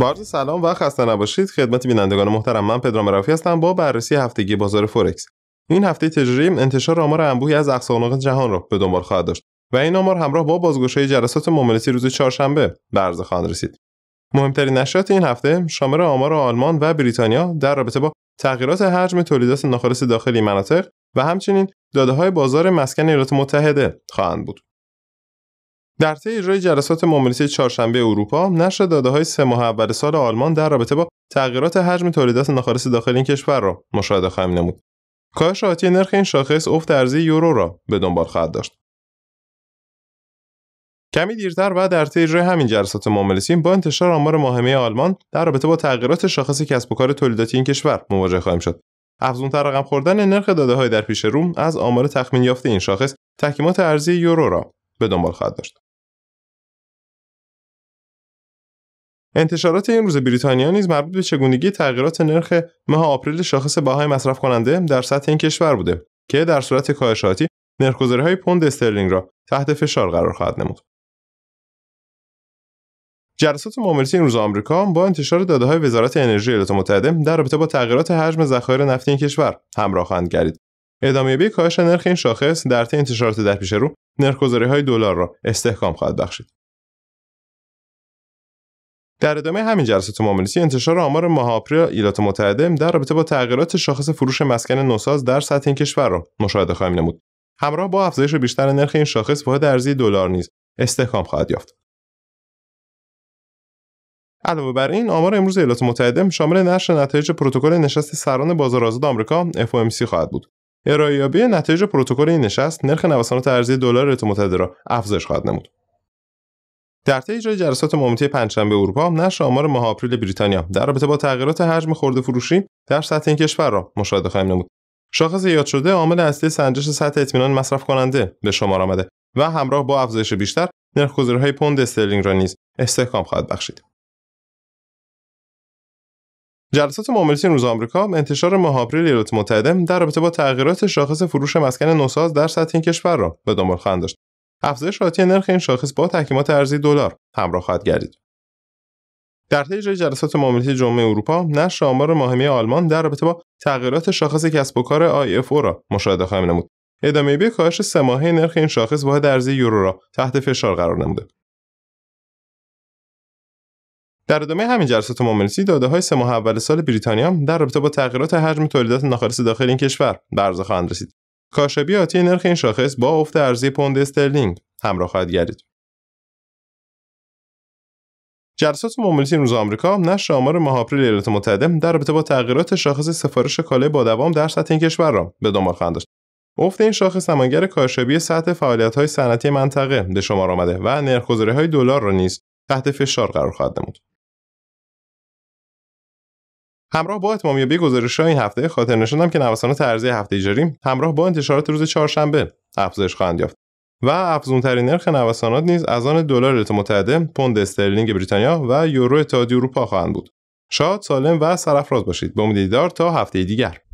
با سلام و خسته نباشید خدمت بینندگان محترم من پدرام رافی هستم با بررسی هفتگی بازار فورکس این هفته تجاری انتشار آمار انبوهی از اقتصادهای جهان را به دنبال خواهد داشت و این آمار همراه با بازگشایی جلسات معاملاتی روز چهارشنبه به عرضه رسید مهمترین نشریات این هفته شامل آمار آلمان و بریتانیا در رابطه با تغییرات حجم تولیدات ناخالص داخلی مناطق و همچنین داده های بازار مسکن ایالات متحده خواهند بود در طی اجرای جلسات معاملاتی چهارشنبه اروپا نشر داده های سه ماه اول سال آلمان در رابطه با تغییرات حجم تولیدات ناخالص داخل این کشور را مشاهده خواهیم نمود کاهش آتی نرخ این شاخص افت ارزی یورو را به دنبال خواهد داشت کمی دیرتر و در طی اجرای همین جلسات معاملیتی با انتشار آمار ماهمه آلمان در رابطه با تغییرات شاخص کسب و کار تولیداتی این کشور مواجه خواهیم شد افزونتر رقم خوردن نرخ داده در پیش روم از آمار تخمین یافته این شاخص تحکیمات ارزی یورو را به دنبال خواهد داشت انتشارات این روز بریتانیا نیز مربوط به چگونگی تغییرات نرخ ماه آپریل شاخص باهای مصرف کننده در سطح این کشور بوده که در صورت کاهشاتی نرخگذاری های پوند استرلینگ را تحت فشار قرار خواهد نمود. جلسات معاملات این روز آمریکا با انتشار داده های وزارت انرژی ایالات متحده در رابطه با تغییرات حجم ذخایر نفتی این کشور همراه خواهند گردید. ادامه کاهش نرخ این شاخص در طی انتشارات در پیش رو نرخ های دلار را استحکام خواهد بخشید. در ادامه همین جلسات معاملاتی انتشار آمار ماه آپریل ایالات متحده در رابطه با تغییرات شاخص فروش مسکن نوساز در سطح این کشور را مشاهده خواهیم نمود همراه با افزایش بیشتر نرخ این شاخص واحد ارزی دلار نیز استحکام خواهد یافت علاوه بر این آمار امروز ایالات متحده شامل نشر نتایج پروتکل نشست سران بازار آزاد آمریکا FOMC خواهد بود ارائیابی نتایج پروتکل این نشست نرخ نوسانات ارزی دلار ایالات متحده را افزایش خواهد نمود در طی اجرای جلسات پنجم پنجشنبه اروپا نشر آمار ماه آپریل بریتانیا در رابطه با تغییرات حجم خورد فروشی در سطح این کشور را مشاهده خواهیم نمود شاخص یاد شده عامل اصلی سنجش سطح اطمینان مصرف کننده به شمار آمده و همراه با افزایش بیشتر نرخ گذاریهای پوند استرلینگ را نیز استحکام خواهد بخشید جلسات معاملات روز آمریکا انتشار ماه آپریل ایالات متحده در رابطه با تغییرات شاخص فروش مسکن نوساز در سطح این کشور را به دنبال خواهند داشت افزایش راتی نرخ این شاخص با تحکیمات ارزی دلار همراه خواهد گردید. در طی جلسات معاملات جمعه اروپا، نشر آمار ماهمی آلمان در رابطه با تغییرات شاخص کسب و کار IFO را مشاهده خواهیم نمود. ادامه بی کاهش سه ماهه نرخ این شاخص واحد ارزی یورو را تحت فشار قرار نموده. در ادامه همین جلسات معاملاتی داده های سه ماه اول سال بریتانیا در رابطه با تغییرات حجم تولیدات ناخالص داخل این کشور به عرضه خواهند رسید بیاتی نرخ این شاخص با افت ارزی پوند استرلینگ همراه خواهد گردید. جلسات معاملات روز آمریکا نشر آمار ماه آپریل ایالات متحده در رابطه با تغییرات شاخص سفارش کاله با دوام در سطح این کشور را به دنبال خواهند داشت. افت این شاخص نمایانگر کارشبی سطح فعالیت‌های صنعتی منطقه به شمار آمده و های دلار را نیز تحت فشار قرار خواهد نمود. همراه با اتمامیابی گزارش این هفته خاطر نشدم که نوسانات ارزی هفته جاری همراه با انتشارات روز چهارشنبه افزایش خواهند یافت و ترین نرخ نوسانات نیز از آن دلار ایالات پوند استرلینگ بریتانیا و یورو اتحادیه اروپا خواهند بود شاد سالم و سرافراز باشید به امید دیدار تا هفته دیگر